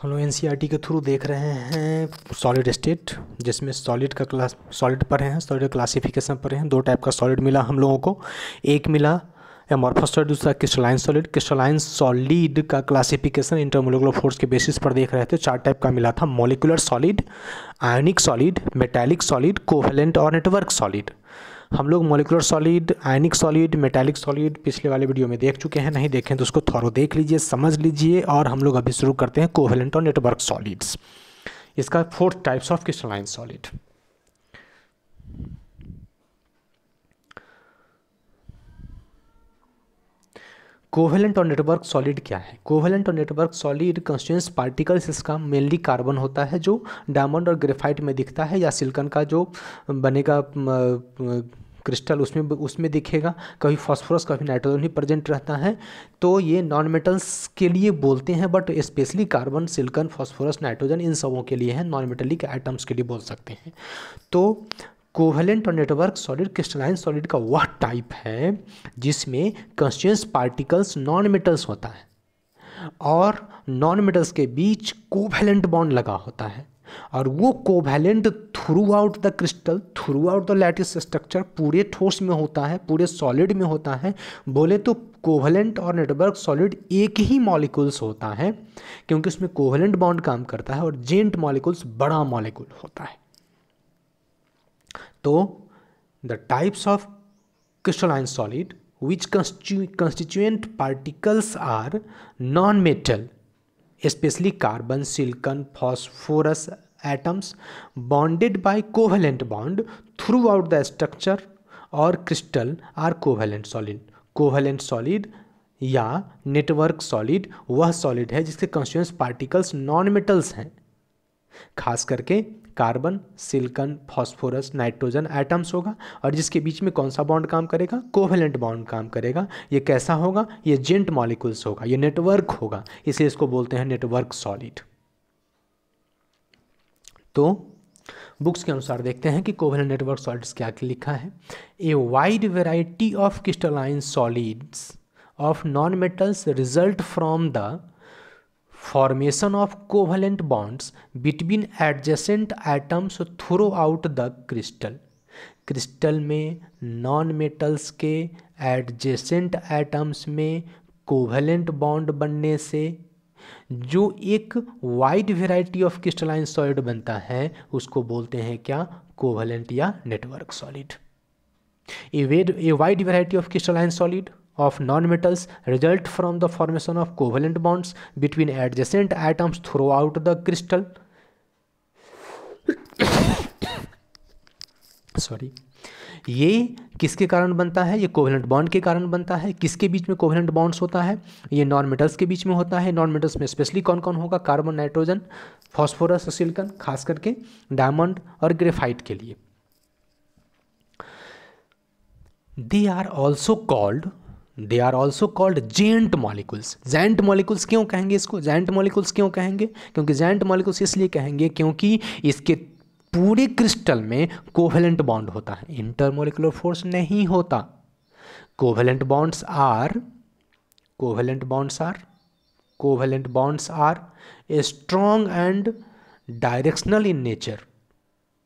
हम लोग N e के थ्रू देख रहे हैं सॉलिड स्टेट जिसमें सॉलिड का क्लास सॉलिड पर हैं सॉलिड क्लासिफिकेशन पर हैं दो टाइप का सॉलिड मिला हम लोगों को एक मिला एमॉर्फस सॉलिड दूसरा क्रिस्टलाइन सॉलिड क्रिस्टलाइन सॉलिड का क्लासिफिकेशन इंटरमोलिकुलर फोर्स के बेसिस पर देख रहे थे चार टाइप का मिला था molecular solid ionic solid metallic solid covalent और नेटवर्क सॉलिड हम लोग molecular solid ionic solid metallic solid पिछले वाले वीडियो में देख चुके हैं नहीं देखें तो उसको थोड़ा देख लीजिए समझ लीजिए और हम लोग अभी शुरू करते हैं कोवेलेंट और नेटवर्क सॉलिड्स इसका fourth types of crystalline solid covalent और नेटवर्क सॉलिड क्या है कोवेलेंट और नेटवर्क सॉलिड कंस्टेंस पार्टिकल्स इसका मेनली कार्बन होता है जो डायमंड और ग्रेफाइट में दिखता है या सिल्कन का जो बनेगा क्रिस्टल उसमें उसमें दिखेगा कभी फॉस्फोरस कभी नाइट्रोजन ही प्रेजेंट रहता है तो ये नॉन मेटल्स के लिए बोलते हैं but specially carbon silicon phosphorus nitrogen इन सबों के लिए है नॉन मेटलिक आइटम्स के लिए बोल सकते हैं तो कोवेलेंट और नेटवर्क सॉलिड क्रिस्टलाइन सॉलिड का वह टाइप है जिसमें कंस्टियस पार्टिकल्स नॉन मेटल्स होता है और नॉन मेटल्स के बीच कोवेलेंट बॉन्ड लगा होता है और वो covalent throughout the crystal throughout the lattice structure पूरे ठोस में होता है पूरे सॉलिड में होता है बोले तो कोवेलेंट और नेटवर्क सॉलिड एक ही मॉलिक्यूल्स होता है क्योंकि उसमें कोवेलेंट बॉन्ड काम करता है और जेंट मॉलिक्यूल्स बड़ा मॉलिक्यूल होता है तो the types of crystalline solid which constituent particles are non metal specially carbon silicon phosphorus atoms bonded by covalent bond throughout the structure और crystal are covalent solid covalent solid या network solid वह solid है जिसके constituent particles non metals हैं खास करके carbon silicon phosphorus nitrogen atoms होगा और जिसके बीच में कौन सा बॉन्ड काम करेगा कोवेलेंट बॉन्ड काम करेगा ये कैसा होगा ये जेंट मॉलिक्यूल्स होगा ये नेटवर्क होगा इसे इसको बोलते हैं नेटवर्क सॉलिड तो बुक्स के अनुसार देखते हैं कि कोवेलेंट नेटवर्क सॉलिड्स क्या लिखा है a wide variety of crystalline solids of non metals result from the formation of covalent bonds between adjacent atoms throughout out the crystal crystal में नॉन मेटल्स के एडजेसेंट एटम्स में covalent bond बनने से जो एक wide variety of crystalline solid बनता है उसको बोलते हैं क्या कोवलेंट या network solid a wide variety of crystalline solid of nonmetals result from the formation of covalent bonds between adjacent atoms throughout the crystal sorry ये किसके कारण बनता है ये कोवेलेंट बॉन्ड के कारण बनता है किसके बीच में कोवेलेंट बॉन्ड्स होता है ये नॉन मेटल्स के बीच में होता है नॉन मेटल्स में स्पेशली कौन कौन होगा कार्बन नाइट्रोजन फॉस्फोरस सिल्कन खास करके डायमंड और ग्रेफाइट के लिए they are also called they are also called giant molecules giant molecules क्यों कहेंगे इसको जेंट मॉलिकुल्स क्यों कहेंगे क्योंकि जेंट मॉलिकुल्स इसलिए कहेंगे क्योंकि इसके पूरे क्रिस्टल में कोवेलेंट बॉन्ड होता है इंटरमोलिकुलर फोर्स नहीं होता covalent bonds are covalent bonds are covalent bonds are strong and directional in nature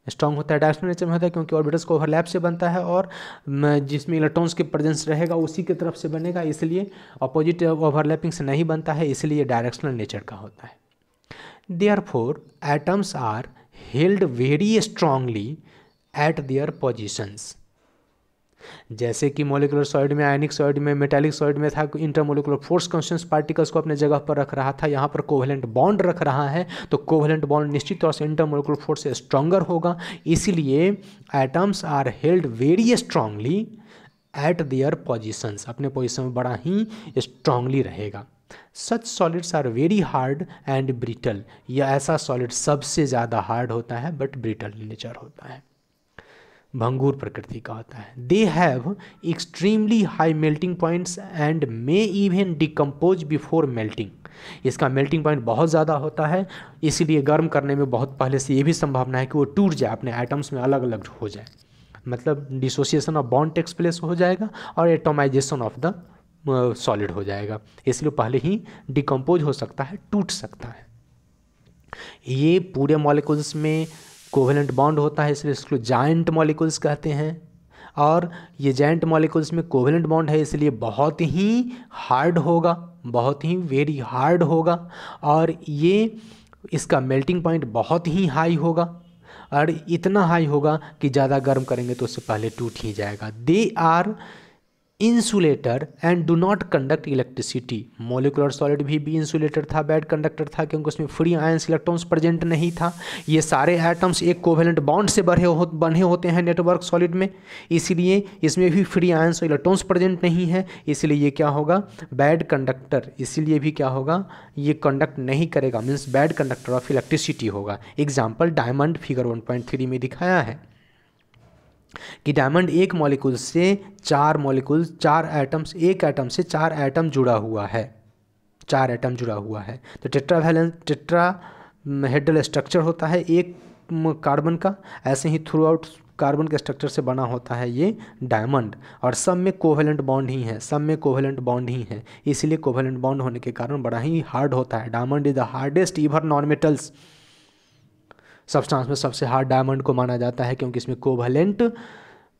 strong होता है डायरेक्शनल नेचर में होता है क्योंकि ऑर्बिटल्स को ओवरलैप से बनता है और जिसमें इलेक्ट्रॉन्स के प्रेजेंस रहेगा उसी की तरफ से बनेगा इसलिए अपोजिट ओवरलैपिंग से नहीं बनता है इसलिए डायरेक्शनल नेचर का होता है therefore atoms are held very strongly at their positions जैसे कि मोलिकुलर सॉइड में आयनिक सॉइड में मेटेलिक सॉइड में था इंटरमोलिकुलर फोर्स कॉन्शियस पार्टिकल्स को अपने जगह पर रख रहा था यहाँ पर कोवेलेंट बॉन्ड रख रहा है तो कोवेलेंट बॉन्ड निश्चित तौर से इंटरमोलिकुलर फोर्स से स्ट्रॉन्गर होगा इसीलिए atoms are held very strongly at their positions अपने पोजिशन में बड़ा ही स्ट्रांगली रहेगा such solids are very hard and brittle या ऐसा सॉलिड सबसे ज़्यादा हार्ड होता है बट ब्रिटल नेचर होता है भंगूर प्रकृति का होता है they have extremely high melting points and may even decompose before melting इसका मेल्टिंग पॉइंट बहुत ज़्यादा होता है इसीलिए गर्म करने में बहुत पहले से ये भी संभावना है कि वो टूट जाए अपने आइटम्स में अलग अलग हो जाए मतलब dissociation of bond takes place हो जाएगा और एटोमाइजेशन ऑफ द सॉलिड हो जाएगा इसलिए पहले ही डिकम्पोज हो सकता है टूट सकता है ये पूरे मॉलिकुल्स में कोवेलेंट बॉन्ड होता है इसलिए इसको जाइंट मॉलिक्यूल्स कहते हैं और ये जाइंट मॉलिक्यूल्स में कोवेलेंट बॉन्ड है इसलिए बहुत ही हार्ड होगा बहुत ही वेरी हार्ड होगा और ये इसका मेल्टिंग पॉइंट बहुत ही हाई होगा और इतना हाई होगा कि ज़्यादा गर्म करेंगे तो उससे पहले टूट ही जाएगा they are insulator and do not conduct electricity molecular solid भी बी इंसुलेटर था बैड कंडक्टर था क्योंकि उसमें फ्री आयंस इलेक्ट्रॉन्स प्रेजेंट नहीं था ये सारे एटम्स एक कोवेलेंट बाउंड से बढ़े हो बने होते हैं नेटवर्क सॉलिड में इसीलिए इसमें भी फ्री आयंस इलेक्ट्रॉन्स प्रेजेंट नहीं है इसलिए ये क्या होगा बैड कंडक्टर इसीलिए भी क्या होगा ये कंडक्ट नहीं करेगा means bad conductor of electricity होगा एग्जाम्पल डायमंड फिगर थ्री में दिखाया है कि डायमंड एक मॉलिक्यूल से चार मॉलिक्यूल चार एटम्स एक एटम से चार एटम जुड़ा हुआ है चार एटम जुड़ा हुआ है तो वैलेंस टेट्रा हेडल स्ट्रक्चर होता है एक कार्बन का ऐसे ही थ्रू आउट कार्बन के स्ट्रक्चर से बना होता है ये डायमंड और सब में कोवेलेंट बॉन्ड ही है सब में कोवेलेंट बॉन्ड ही है इसीलिए कोवेलेंट बॉन्ड होने के कारण बड़ा ही हार्ड होता है diamond is the hardest ever non metals substance में सबसे हार्ड डायमंड को माना जाता है क्योंकि इसमें कोवलेंट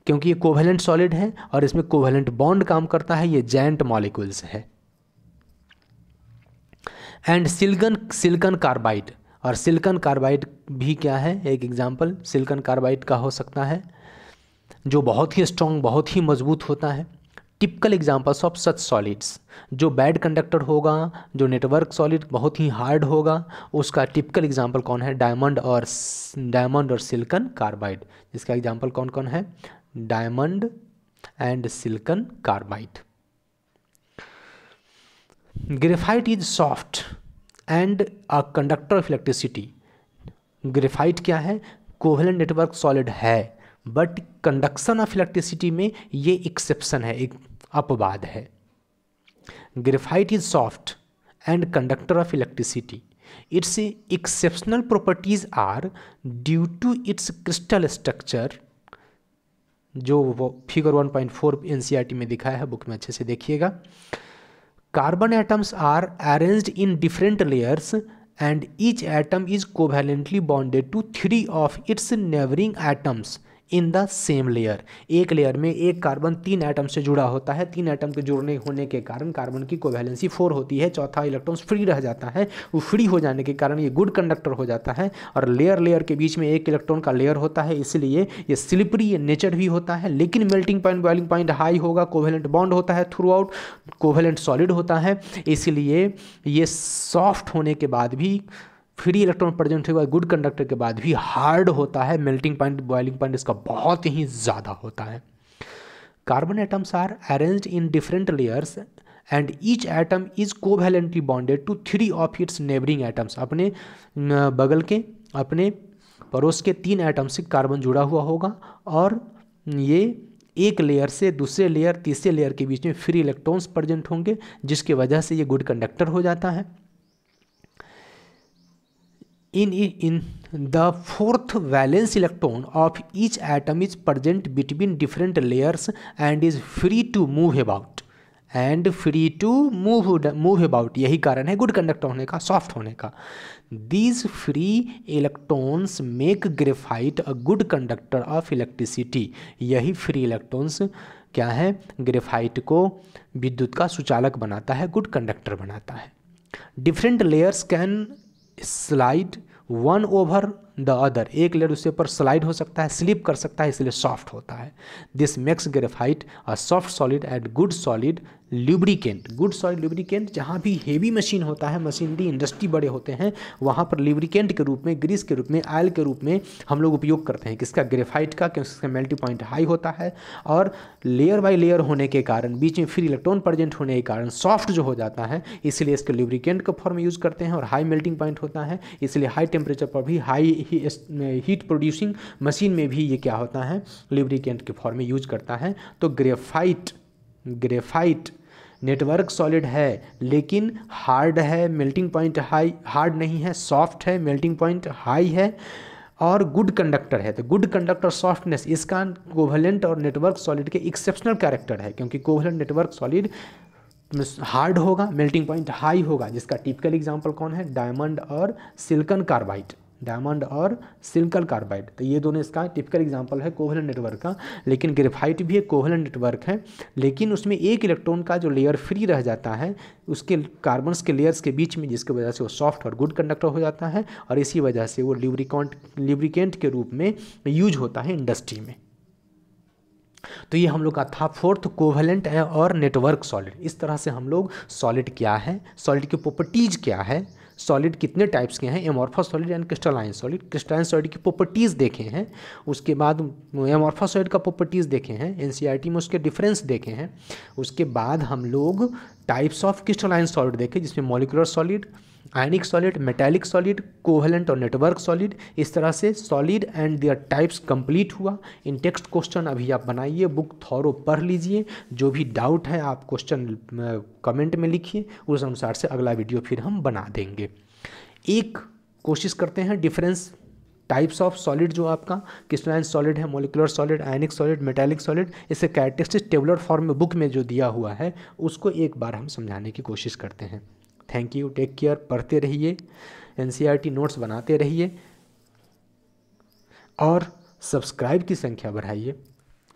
क्योंकि ये कोवलेंट सॉलिड है और इसमें कोवलेंट बॉन्ड काम करता है ये जैंट मॉलिक्यूल्स है एंड सिल्कन सिल्कन कार्बाइड और सिल्कन कार्बाइड भी क्या है एक एग्जाम्पल सिल्कन कार्बाइड का हो सकता है जो बहुत ही स्ट्रॉन्ग बहुत ही मजबूत होता है typical examples of such solids जो बैड कंडक्टर होगा जो नेटवर्क सॉलिड बहुत ही हार्ड होगा उसका टिपिकल एग्जांपल कौन है डायमंड और डायमंड और सिल्कन कार्बाइड जिसका एग्जांपल कौन कौन है diamond and silicon carbide graphite is soft and a conductor of electricity graphite क्या है कोवलन नेटवर्क सॉलिड है बट कंडक्शन ऑफ इलेक्ट्रिसिटी में ये एक्सेप्शन है एक अपवाद है graphite is soft and conductor of electricity its exceptional properties are due to its crystal structure जो वो फिगर 1.4 पॉइंट में दिखाया है बुक में अच्छे से देखिएगा carbon atoms are arranged in different layers and each atom is covalently bonded to three of its neighbouring atoms in the same layer एक लेयर में एक कार्बन तीन एटम से जुड़ा होता है तीन एटम के जुड़ने होने के कारण कार्बन की कोवैलेंसी फोर होती है चौथा इलेक्ट्रॉन फ्री रह जाता है वो फ्री हो जाने के कारण ये गुड कंडक्टर हो जाता है और लेयर लेयर के बीच में एक इलेक्ट्रॉन का लेयर होता है इसलिए ये स्लिपरी नेचर भी होता है लेकिन melting point boiling point high होगा कोवेलेंट बॉन्ड होता है थ्रू आउट कोवेलेंट सॉलिड होता है इसलिए ये सॉफ्ट होने के बाद भी फ्री इलेक्ट्रॉन प्रेजेंट होगा गुड कंडक्टर के बाद भी हार्ड होता है मेल्टिंग पॉइंट बॉइलिंग पॉइंट इसका बहुत ही ज़्यादा होता है carbon atoms are arranged in different layers and each atom is covalently bonded to three of its neighbouring atoms अपने बगल के अपने पड़ोस के तीन एटम से कार्बन जुड़ा हुआ होगा और ये एक लेयर से दूसरे लेयर तीसरे लेयर के बीच में फ्री इलेक्ट्रॉन्स प्रेजेंट होंगे जिसके वजह से ये गुड कंडक्टर हो जाता है in in the fourth valence electron of each atom is present between different layers and is free to move about and free to move move about यही कारण है गुड कंडक्टर होने का सॉफ्ट होने का these free electrons make graphite a good conductor of electricity यही free electrons क्या है ग्रेफाइट को विद्युत का सुचालक बनाता है गुड कंडक्टर बनाता है different layers can slide 1 over the other एक लेयर उसके ऊपर स्लाइड हो सकता है स्लिप कर सकता है इसलिए सॉफ्ट होता है this makes graphite a soft solid at good solid lubricant good solid lubricant जहाँ भी हेवी मशीन होता है मशीनरी इंडस्ट्री बड़े होते हैं वहाँ पर लिब्रिकेंट के रूप में ग्रीस के रूप में आयल के रूप में हम लोग उपयोग करते हैं किसका ग्रेफाइट का क्योंकि उसका मेल्टी पॉइंट हाई होता है और लेयर बाय लेयर होने के कारण बीच में फ्री इलेक्ट्रॉन प्रजेंट होने के कारण सॉफ्ट जो हो जाता है इसलिए इसके लिब्रिकेंट का फॉर्म यूज़ करते हैं और हाई मेल्टिंग पॉइंट होता है इसलिए हाई टेम्परेचर पर भी हाई हीट प्रोड्यूसिंग मशीन में भी ये क्या होता है लिब्रिकेंट के फॉर्म में यूज करता है तो ग्रेफाइट ग्रेफाइट नेटवर्क सॉलिड है लेकिन हार्ड है मेल्टिंग पॉइंट हाई हार्ड नहीं है सॉफ्ट है मेल्टिंग पॉइंट हाई है और गुड कंडक्टर है तो गुड कंडक्टर सॉफ्टनेस इसका कोवलेंट और नेटवर्क सॉलिड के एक्सेप्शनल कैरेक्टर है क्योंकि कोवलेंट नेटवर्क सॉलिड हार्ड होगा मेल्टिंग पॉइंट हाई होगा जिसका टिपिकल एग्जाम्पल कौन है डायमंड और सिल्कन कार्बाइड डायमंड और सिल्कल कार्बाइड तो ये दोनों इसका टिपिकल एग्जाम्पल है कोहलन नेटवर्क का लेकिन ग्रेफाइट भी एक कोहलन नेटवर्क है लेकिन उसमें एक इलेक्ट्रॉन का जो लेयर फ्री रह जाता है उसके कार्बन्स के लेयर्स के बीच में जिसकी वजह से वो सॉफ्ट और गुड कंडक्टर हो जाता है और इसी वजह से वो लिब्रिकॉन्ट लिब्रिकेंट के रूप में यूज होता है इंडस्ट्री में तो ये हम लोग का था फोर्थ कोवेलेंट और नेटवर्क सॉलिड इस तरह से हम लोग सॉलिड क्या है सॉलिड की प्रॉपर्टीज़ क्या है सॉलिड कितने टाइप्स के हैं amorphous solid and crystalline solid crystalline solid की प्रॉपर्टीज़ देखे हैं उसके बाद एमोर्फस सॉलिड का प्रॉपर्टीज़ देखे हैं एन e में उसके डिफरेंस देखे हैं उसके बाद हम लोग टाइप्स ऑफ क्रिस्टलाइन सॉलिड देखे जिसमें molecular solid ionic solid metallic solid covalent और नेटवर्क सॉलिड इस तरह से solid and their types complete हुआ इन टेक्स्ट क्वेश्चन अभी आप बनाइए बुक थॉरो पढ़ लीजिए जो भी डाउट है आप क्वेश्चन कमेंट में लिखिए उस अनुसार से अगला वीडियो फिर हम बना देंगे एक कोशिश करते हैं डिफरेंस टाइप्स ऑफ सॉलिड जो आपका क्रिस्टलाइन सॉलिड है molecular solid ionic solid metallic solid इसे कैरेक्टरिस्टिक टेबलर फॉर्म में बुक में जो दिया हुआ है उसको एक बार हम समझाने की कोशिश करते हैं थैंक यू टेक केयर पढ़ते रहिए एन नोट्स e बनाते रहिए और सब्सक्राइब की संख्या बढ़ाइए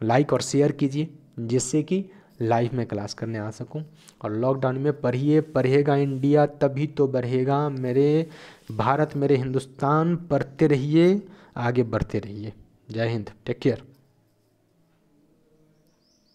लाइक और शेयर कीजिए जिससे कि लाइव में क्लास करने आ सकूं और लॉकडाउन में पढ़िए पढ़ेगा इंडिया तभी तो बढ़ेगा मेरे भारत मेरे हिंदुस्तान पढ़ते रहिए आगे बढ़ते रहिए जय हिंद टेक केयर